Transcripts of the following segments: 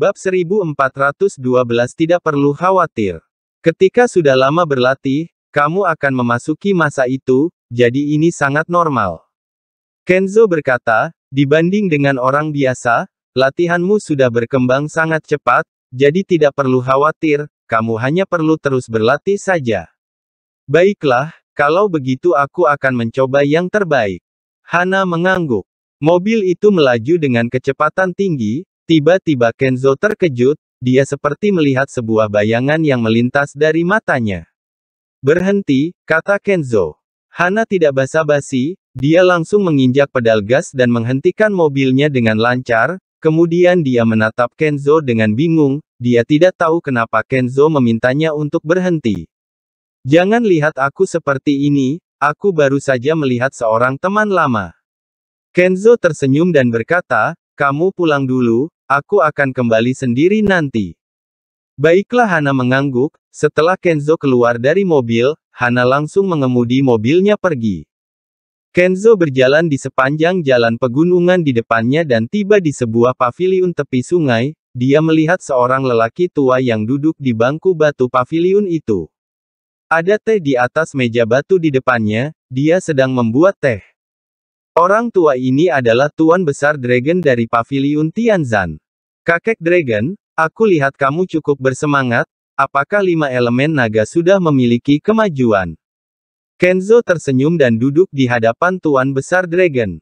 Bab 1412 tidak perlu khawatir. Ketika sudah lama berlatih, kamu akan memasuki masa itu, jadi ini sangat normal. Kenzo berkata, dibanding dengan orang biasa, latihanmu sudah berkembang sangat cepat, jadi tidak perlu khawatir, kamu hanya perlu terus berlatih saja. Baiklah, kalau begitu aku akan mencoba yang terbaik. Hana mengangguk. Mobil itu melaju dengan kecepatan tinggi, Tiba-tiba Kenzo terkejut, dia seperti melihat sebuah bayangan yang melintas dari matanya. Berhenti, kata Kenzo. Hana tidak basa-basi, dia langsung menginjak pedal gas dan menghentikan mobilnya dengan lancar, kemudian dia menatap Kenzo dengan bingung, dia tidak tahu kenapa Kenzo memintanya untuk berhenti. Jangan lihat aku seperti ini, aku baru saja melihat seorang teman lama. Kenzo tersenyum dan berkata, kamu pulang dulu, aku akan kembali sendiri nanti. Baiklah Hana mengangguk, setelah Kenzo keluar dari mobil, Hana langsung mengemudi mobilnya pergi. Kenzo berjalan di sepanjang jalan pegunungan di depannya dan tiba di sebuah paviliun tepi sungai, dia melihat seorang lelaki tua yang duduk di bangku batu paviliun itu. Ada teh di atas meja batu di depannya, dia sedang membuat teh. Orang tua ini adalah tuan besar Dragon dari Paviliun Tianzan. Kakek Dragon, aku lihat kamu cukup bersemangat, apakah lima elemen naga sudah memiliki kemajuan? Kenzo tersenyum dan duduk di hadapan tuan besar Dragon.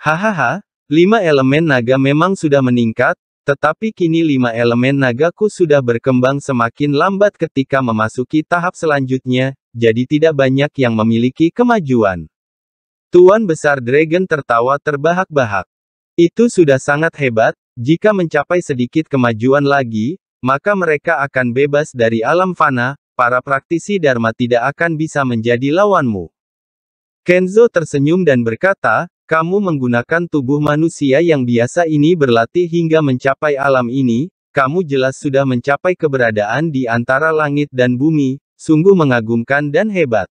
Hahaha, lima elemen naga memang sudah meningkat, tetapi kini lima elemen nagaku sudah berkembang semakin lambat ketika memasuki tahap selanjutnya, jadi tidak banyak yang memiliki kemajuan. Tuan Besar Dragon tertawa terbahak-bahak. Itu sudah sangat hebat, jika mencapai sedikit kemajuan lagi, maka mereka akan bebas dari alam fana, para praktisi Dharma tidak akan bisa menjadi lawanmu. Kenzo tersenyum dan berkata, kamu menggunakan tubuh manusia yang biasa ini berlatih hingga mencapai alam ini, kamu jelas sudah mencapai keberadaan di antara langit dan bumi, sungguh mengagumkan dan hebat.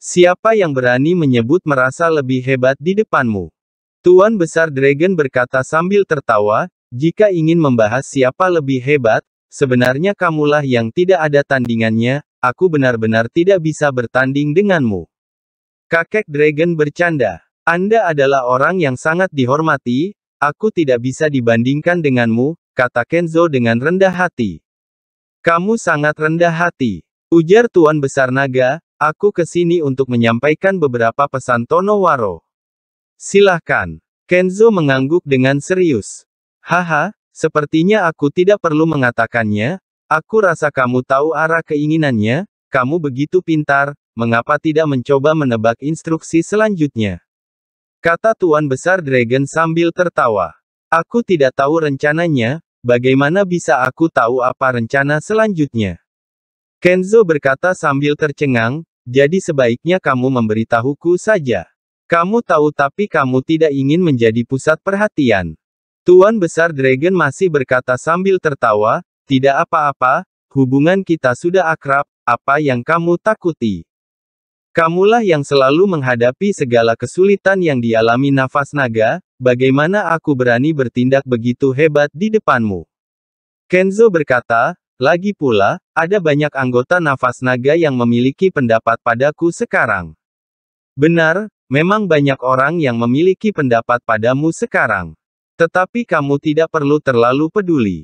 Siapa yang berani menyebut merasa lebih hebat di depanmu? Tuan Besar Dragon berkata sambil tertawa, jika ingin membahas siapa lebih hebat, sebenarnya kamulah yang tidak ada tandingannya, aku benar-benar tidak bisa bertanding denganmu. Kakek Dragon bercanda, Anda adalah orang yang sangat dihormati, aku tidak bisa dibandingkan denganmu, kata Kenzo dengan rendah hati. Kamu sangat rendah hati, ujar Tuan Besar Naga, Aku ke sini untuk menyampaikan beberapa pesan Tono Waro. Silahkan. Kenzo mengangguk dengan serius. Haha, sepertinya aku tidak perlu mengatakannya, aku rasa kamu tahu arah keinginannya, kamu begitu pintar, mengapa tidak mencoba menebak instruksi selanjutnya? Kata Tuan Besar Dragon sambil tertawa. Aku tidak tahu rencananya, bagaimana bisa aku tahu apa rencana selanjutnya? Kenzo berkata sambil tercengang, jadi sebaiknya kamu memberitahuku saja. Kamu tahu tapi kamu tidak ingin menjadi pusat perhatian. Tuan Besar Dragon masih berkata sambil tertawa, tidak apa-apa, hubungan kita sudah akrab, apa yang kamu takuti? Kamulah yang selalu menghadapi segala kesulitan yang dialami nafas naga, bagaimana aku berani bertindak begitu hebat di depanmu? Kenzo berkata, lagi pula, ada banyak anggota nafas naga yang memiliki pendapat padaku sekarang. Benar, memang banyak orang yang memiliki pendapat padamu sekarang. Tetapi kamu tidak perlu terlalu peduli.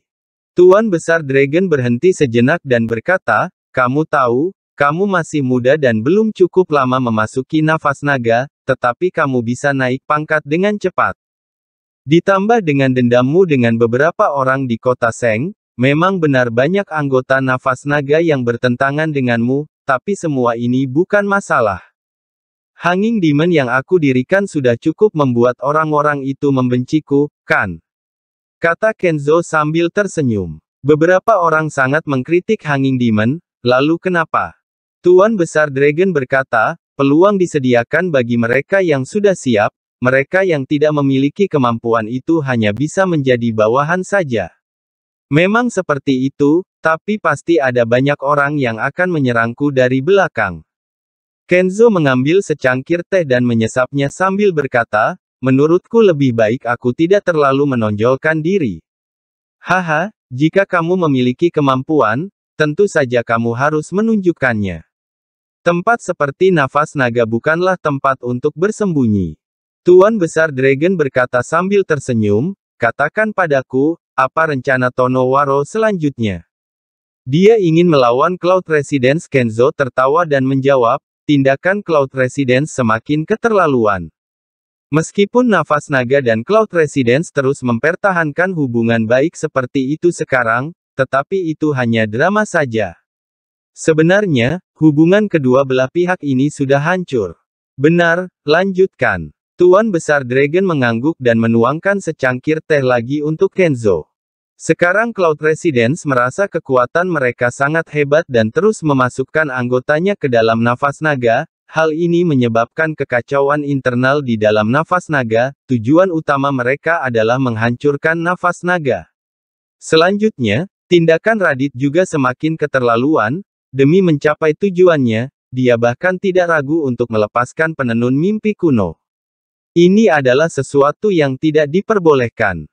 Tuan Besar Dragon berhenti sejenak dan berkata, kamu tahu, kamu masih muda dan belum cukup lama memasuki nafas naga, tetapi kamu bisa naik pangkat dengan cepat. Ditambah dengan dendammu dengan beberapa orang di kota Seng, Memang benar banyak anggota nafas naga yang bertentangan denganmu, tapi semua ini bukan masalah. Hanging Demon yang aku dirikan sudah cukup membuat orang-orang itu membenciku, kan? Kata Kenzo sambil tersenyum. Beberapa orang sangat mengkritik Hanging Demon, lalu kenapa? Tuan Besar Dragon berkata, peluang disediakan bagi mereka yang sudah siap, mereka yang tidak memiliki kemampuan itu hanya bisa menjadi bawahan saja. Memang seperti itu, tapi pasti ada banyak orang yang akan menyerangku dari belakang. Kenzo mengambil secangkir teh dan menyesapnya sambil berkata, menurutku lebih baik aku tidak terlalu menonjolkan diri. Haha, jika kamu memiliki kemampuan, tentu saja kamu harus menunjukkannya. Tempat seperti nafas naga bukanlah tempat untuk bersembunyi. Tuan Besar Dragon berkata sambil tersenyum, katakan padaku, apa rencana Tono Waro selanjutnya? Dia ingin melawan Cloud Residence Kenzo tertawa dan menjawab, tindakan Cloud Residence semakin keterlaluan. Meskipun nafas naga dan Cloud Residence terus mempertahankan hubungan baik seperti itu sekarang, tetapi itu hanya drama saja. Sebenarnya, hubungan kedua belah pihak ini sudah hancur. Benar, lanjutkan. Tuan Besar Dragon mengangguk dan menuangkan secangkir teh lagi untuk Kenzo. Sekarang Cloud Residence merasa kekuatan mereka sangat hebat dan terus memasukkan anggotanya ke dalam nafas naga, hal ini menyebabkan kekacauan internal di dalam nafas naga, tujuan utama mereka adalah menghancurkan nafas naga. Selanjutnya, tindakan Radit juga semakin keterlaluan, demi mencapai tujuannya, dia bahkan tidak ragu untuk melepaskan penenun mimpi kuno. Ini adalah sesuatu yang tidak diperbolehkan.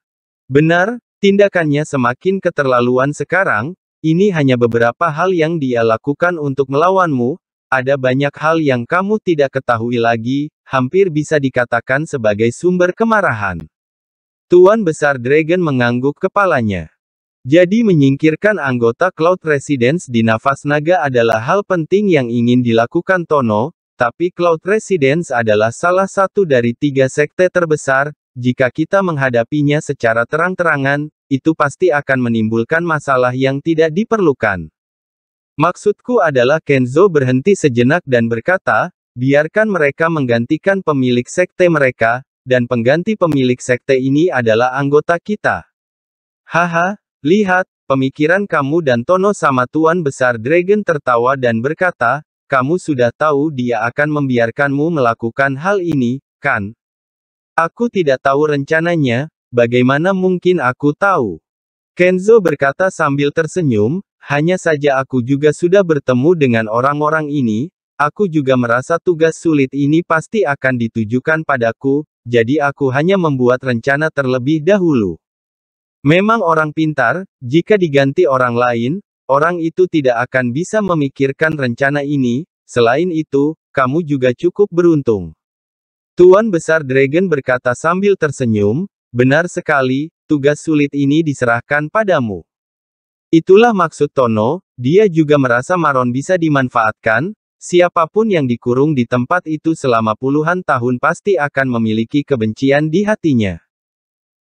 Benar, tindakannya semakin keterlaluan sekarang, ini hanya beberapa hal yang dia lakukan untuk melawanmu, ada banyak hal yang kamu tidak ketahui lagi, hampir bisa dikatakan sebagai sumber kemarahan. Tuan Besar Dragon mengangguk kepalanya. Jadi menyingkirkan anggota Cloud Residence di nafas naga adalah hal penting yang ingin dilakukan Tono, tapi Cloud Residence adalah salah satu dari tiga sekte terbesar, jika kita menghadapinya secara terang-terangan, itu pasti akan menimbulkan masalah yang tidak diperlukan. Maksudku adalah Kenzo berhenti sejenak dan berkata, biarkan mereka menggantikan pemilik sekte mereka, dan pengganti pemilik sekte ini adalah anggota kita. Haha, lihat, pemikiran kamu dan Tono sama Tuan Besar Dragon tertawa dan berkata, kamu sudah tahu dia akan membiarkanmu melakukan hal ini, kan? Aku tidak tahu rencananya, bagaimana mungkin aku tahu? Kenzo berkata sambil tersenyum, hanya saja aku juga sudah bertemu dengan orang-orang ini, aku juga merasa tugas sulit ini pasti akan ditujukan padaku, jadi aku hanya membuat rencana terlebih dahulu. Memang orang pintar, jika diganti orang lain, Orang itu tidak akan bisa memikirkan rencana ini, selain itu, kamu juga cukup beruntung. Tuan Besar Dragon berkata sambil tersenyum, benar sekali, tugas sulit ini diserahkan padamu. Itulah maksud Tono, dia juga merasa Maron bisa dimanfaatkan, siapapun yang dikurung di tempat itu selama puluhan tahun pasti akan memiliki kebencian di hatinya.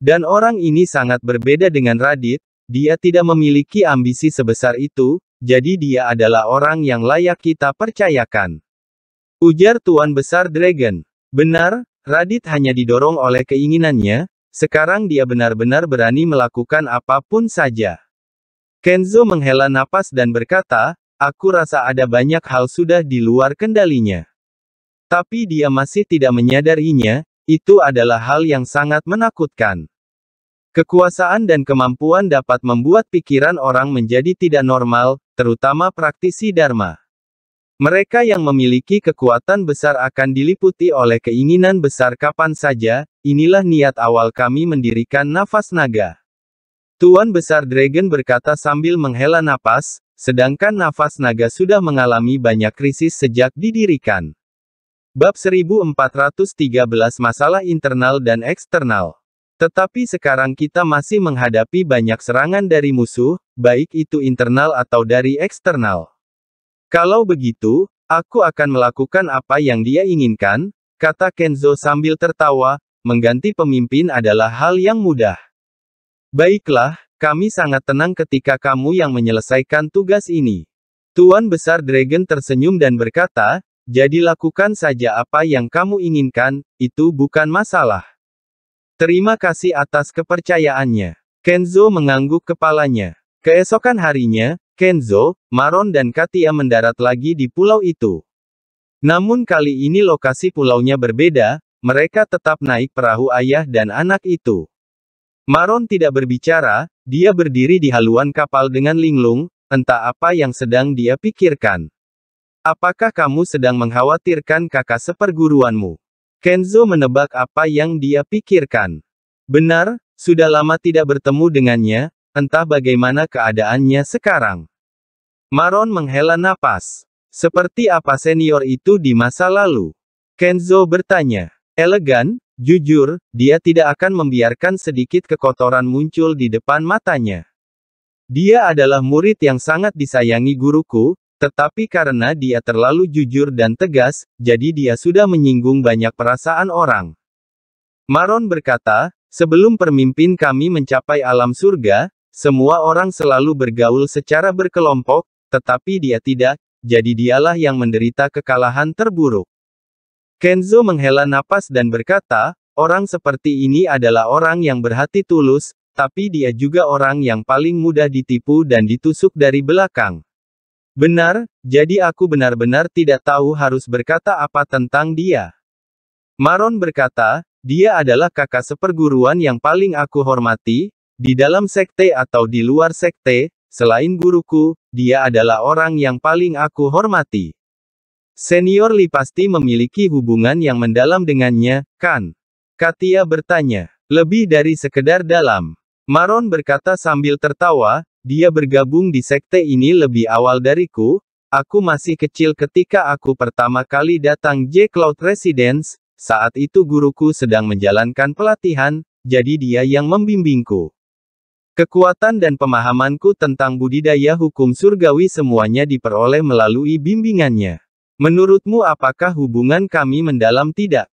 Dan orang ini sangat berbeda dengan Radit, dia tidak memiliki ambisi sebesar itu, jadi dia adalah orang yang layak kita percayakan. Ujar Tuan Besar Dragon. Benar, Radit hanya didorong oleh keinginannya, sekarang dia benar-benar berani melakukan apapun saja. Kenzo menghela napas dan berkata, aku rasa ada banyak hal sudah di luar kendalinya. Tapi dia masih tidak menyadarinya, itu adalah hal yang sangat menakutkan. Kekuasaan dan kemampuan dapat membuat pikiran orang menjadi tidak normal, terutama praktisi Dharma. Mereka yang memiliki kekuatan besar akan diliputi oleh keinginan besar kapan saja, inilah niat awal kami mendirikan nafas naga. Tuan Besar Dragon berkata sambil menghela nafas, sedangkan nafas naga sudah mengalami banyak krisis sejak didirikan. Bab 1413 Masalah Internal dan Eksternal tetapi sekarang kita masih menghadapi banyak serangan dari musuh, baik itu internal atau dari eksternal. Kalau begitu, aku akan melakukan apa yang dia inginkan, kata Kenzo sambil tertawa, mengganti pemimpin adalah hal yang mudah. Baiklah, kami sangat tenang ketika kamu yang menyelesaikan tugas ini. Tuan Besar Dragon tersenyum dan berkata, jadi lakukan saja apa yang kamu inginkan, itu bukan masalah. Terima kasih atas kepercayaannya. Kenzo mengangguk kepalanya. Keesokan harinya, Kenzo, Maron dan Katia mendarat lagi di pulau itu. Namun kali ini lokasi pulaunya berbeda, mereka tetap naik perahu ayah dan anak itu. Maron tidak berbicara, dia berdiri di haluan kapal dengan linglung, entah apa yang sedang dia pikirkan. Apakah kamu sedang mengkhawatirkan kakak seperguruanmu? Kenzo menebak apa yang dia pikirkan. Benar, sudah lama tidak bertemu dengannya, entah bagaimana keadaannya sekarang. Maron menghela napas. Seperti apa senior itu di masa lalu? Kenzo bertanya. Elegan, jujur, dia tidak akan membiarkan sedikit kekotoran muncul di depan matanya. Dia adalah murid yang sangat disayangi guruku, tetapi karena dia terlalu jujur dan tegas, jadi dia sudah menyinggung banyak perasaan orang. Maron berkata, sebelum pemimpin kami mencapai alam surga, semua orang selalu bergaul secara berkelompok, tetapi dia tidak, jadi dialah yang menderita kekalahan terburuk. Kenzo menghela napas dan berkata, orang seperti ini adalah orang yang berhati tulus, tapi dia juga orang yang paling mudah ditipu dan ditusuk dari belakang. Benar, jadi aku benar-benar tidak tahu harus berkata apa tentang dia. Maron berkata, dia adalah kakak seperguruan yang paling aku hormati, di dalam sekte atau di luar sekte, selain guruku, dia adalah orang yang paling aku hormati. Senior Li pasti memiliki hubungan yang mendalam dengannya, kan? Katia bertanya, lebih dari sekedar dalam. Maron berkata sambil tertawa, dia bergabung di sekte ini lebih awal dariku, aku masih kecil ketika aku pertama kali datang J Cloud Residence, saat itu guruku sedang menjalankan pelatihan, jadi dia yang membimbingku. Kekuatan dan pemahamanku tentang budidaya hukum surgawi semuanya diperoleh melalui bimbingannya. Menurutmu apakah hubungan kami mendalam tidak?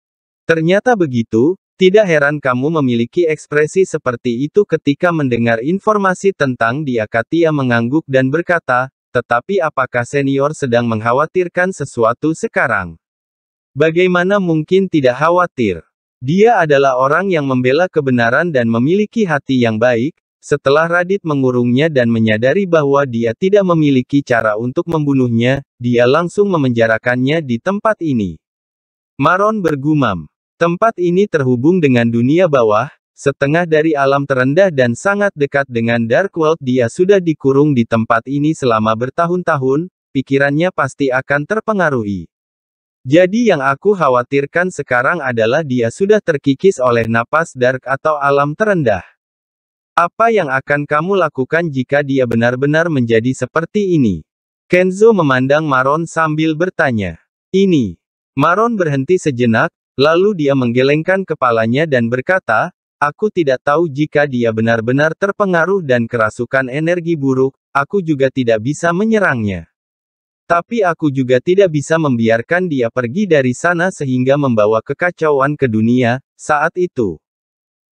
Ternyata begitu, tidak heran kamu memiliki ekspresi seperti itu ketika mendengar informasi tentang dia Katia mengangguk dan berkata, tetapi apakah senior sedang mengkhawatirkan sesuatu sekarang? Bagaimana mungkin tidak khawatir? Dia adalah orang yang membela kebenaran dan memiliki hati yang baik, setelah Radit mengurungnya dan menyadari bahwa dia tidak memiliki cara untuk membunuhnya, dia langsung memenjarakannya di tempat ini. Maron bergumam, Tempat ini terhubung dengan dunia bawah, setengah dari alam terendah dan sangat dekat dengan Dark World dia sudah dikurung di tempat ini selama bertahun-tahun, pikirannya pasti akan terpengaruhi. Jadi yang aku khawatirkan sekarang adalah dia sudah terkikis oleh napas dark atau alam terendah. Apa yang akan kamu lakukan jika dia benar-benar menjadi seperti ini? Kenzo memandang Maron sambil bertanya. Ini. Maron berhenti sejenak, Lalu dia menggelengkan kepalanya dan berkata, Aku tidak tahu jika dia benar-benar terpengaruh dan kerasukan energi buruk, aku juga tidak bisa menyerangnya. Tapi aku juga tidak bisa membiarkan dia pergi dari sana sehingga membawa kekacauan ke dunia, saat itu.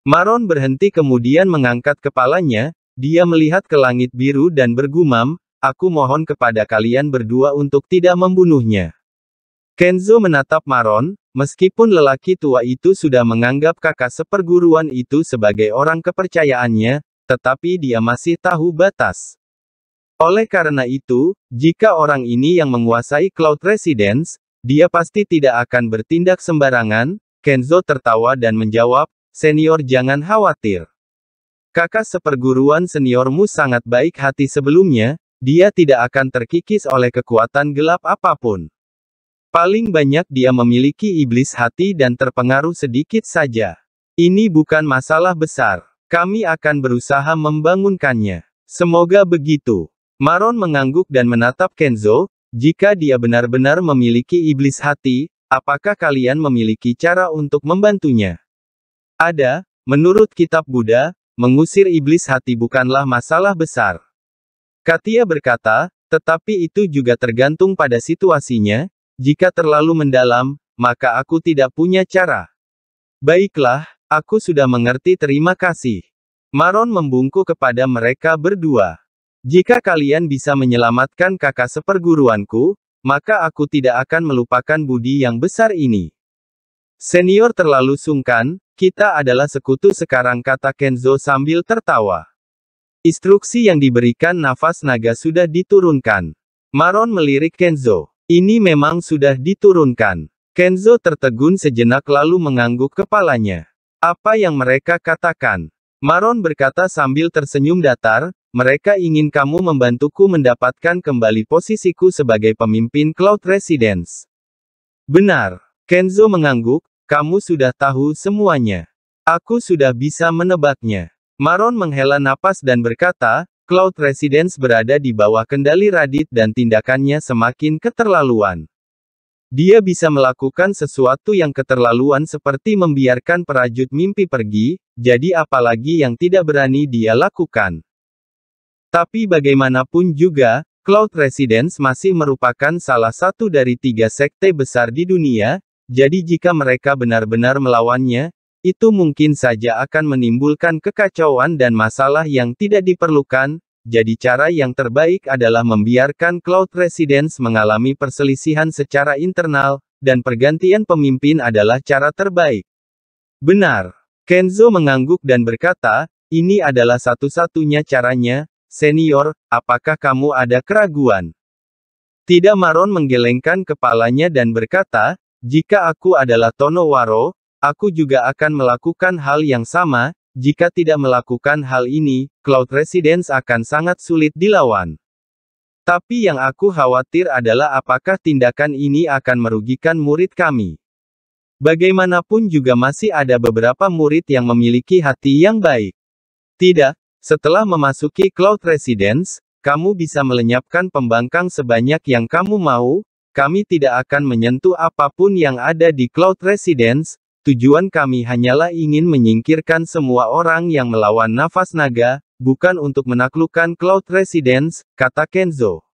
Maron berhenti kemudian mengangkat kepalanya, dia melihat ke langit biru dan bergumam, aku mohon kepada kalian berdua untuk tidak membunuhnya. Kenzo menatap Maron, Meskipun lelaki tua itu sudah menganggap kakak seperguruan itu sebagai orang kepercayaannya, tetapi dia masih tahu batas. Oleh karena itu, jika orang ini yang menguasai Cloud Residence, dia pasti tidak akan bertindak sembarangan, Kenzo tertawa dan menjawab, senior jangan khawatir. Kakak seperguruan seniormu sangat baik hati sebelumnya, dia tidak akan terkikis oleh kekuatan gelap apapun. Paling banyak dia memiliki iblis hati dan terpengaruh sedikit saja. Ini bukan masalah besar. Kami akan berusaha membangunkannya. Semoga begitu. Maron mengangguk dan menatap Kenzo, jika dia benar-benar memiliki iblis hati, apakah kalian memiliki cara untuk membantunya? Ada, menurut kitab Buddha, mengusir iblis hati bukanlah masalah besar. Katia berkata, tetapi itu juga tergantung pada situasinya, jika terlalu mendalam, maka aku tidak punya cara. Baiklah, aku sudah mengerti terima kasih. Maron membungku kepada mereka berdua. Jika kalian bisa menyelamatkan kakak seperguruanku, maka aku tidak akan melupakan budi yang besar ini. Senior terlalu sungkan, kita adalah sekutu sekarang kata Kenzo sambil tertawa. Instruksi yang diberikan nafas naga sudah diturunkan. Maron melirik Kenzo. Ini memang sudah diturunkan. Kenzo tertegun sejenak lalu mengangguk kepalanya. Apa yang mereka katakan? Maron berkata sambil tersenyum datar, mereka ingin kamu membantuku mendapatkan kembali posisiku sebagai pemimpin Cloud Residence. Benar. Kenzo mengangguk, kamu sudah tahu semuanya. Aku sudah bisa menebaknya. Maron menghela napas dan berkata, Cloud Residence berada di bawah kendali Radit dan tindakannya semakin keterlaluan. Dia bisa melakukan sesuatu yang keterlaluan seperti membiarkan perajut mimpi pergi, jadi apalagi yang tidak berani dia lakukan. Tapi bagaimanapun juga, Cloud Residence masih merupakan salah satu dari tiga sekte besar di dunia, jadi jika mereka benar-benar melawannya, itu mungkin saja akan menimbulkan kekacauan dan masalah yang tidak diperlukan, jadi cara yang terbaik adalah membiarkan Cloud Residence mengalami perselisihan secara internal, dan pergantian pemimpin adalah cara terbaik. Benar. Kenzo mengangguk dan berkata, ini adalah satu-satunya caranya, senior, apakah kamu ada keraguan? Tidak Maron menggelengkan kepalanya dan berkata, jika aku adalah Tono Waro, Aku juga akan melakukan hal yang sama, jika tidak melakukan hal ini, Cloud Residence akan sangat sulit dilawan. Tapi yang aku khawatir adalah apakah tindakan ini akan merugikan murid kami. Bagaimanapun juga masih ada beberapa murid yang memiliki hati yang baik. Tidak, setelah memasuki Cloud Residence, kamu bisa melenyapkan pembangkang sebanyak yang kamu mau, kami tidak akan menyentuh apapun yang ada di Cloud Residence, Tujuan kami hanyalah ingin menyingkirkan semua orang yang melawan nafas naga, bukan untuk menaklukkan Cloud Residence, kata Kenzo.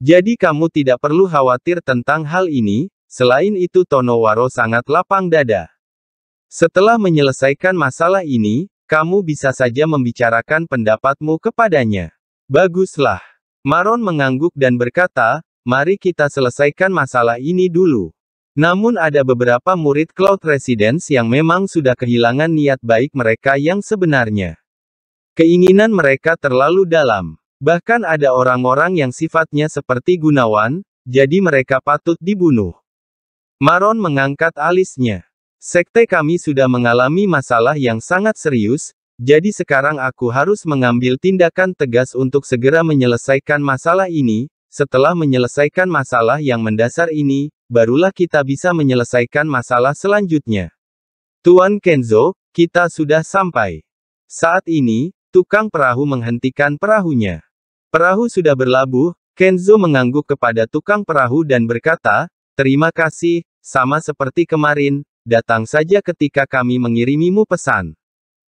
Jadi kamu tidak perlu khawatir tentang hal ini, selain itu Tono Waro sangat lapang dada. Setelah menyelesaikan masalah ini, kamu bisa saja membicarakan pendapatmu kepadanya. Baguslah. Maron mengangguk dan berkata, mari kita selesaikan masalah ini dulu. Namun ada beberapa murid Cloud Residence yang memang sudah kehilangan niat baik mereka yang sebenarnya. Keinginan mereka terlalu dalam. Bahkan ada orang-orang yang sifatnya seperti Gunawan, jadi mereka patut dibunuh. Maron mengangkat alisnya. Sekte kami sudah mengalami masalah yang sangat serius, jadi sekarang aku harus mengambil tindakan tegas untuk segera menyelesaikan masalah ini, setelah menyelesaikan masalah yang mendasar ini, barulah kita bisa menyelesaikan masalah selanjutnya. Tuan Kenzo, kita sudah sampai. Saat ini, tukang perahu menghentikan perahunya. Perahu sudah berlabuh, Kenzo mengangguk kepada tukang perahu dan berkata, Terima kasih, sama seperti kemarin, datang saja ketika kami mengirimimu pesan.